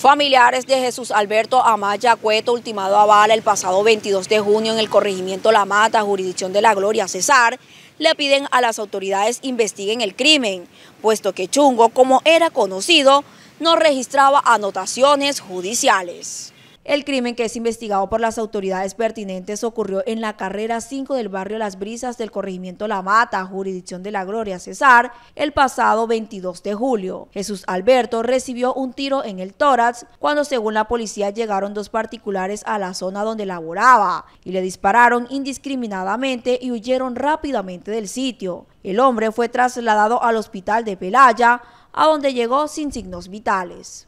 Familiares de Jesús Alberto Amaya Cueto, ultimado a bala el pasado 22 de junio en el corregimiento La Mata, jurisdicción de la Gloria Cesar, le piden a las autoridades investiguen el crimen, puesto que Chungo, como era conocido, no registraba anotaciones judiciales. El crimen que es investigado por las autoridades pertinentes ocurrió en la carrera 5 del barrio Las Brisas del corregimiento La Mata, jurisdicción de la Gloria Cesar, el pasado 22 de julio. Jesús Alberto recibió un tiro en el tórax cuando según la policía llegaron dos particulares a la zona donde laboraba y le dispararon indiscriminadamente y huyeron rápidamente del sitio. El hombre fue trasladado al hospital de Pelaya, a donde llegó sin signos vitales.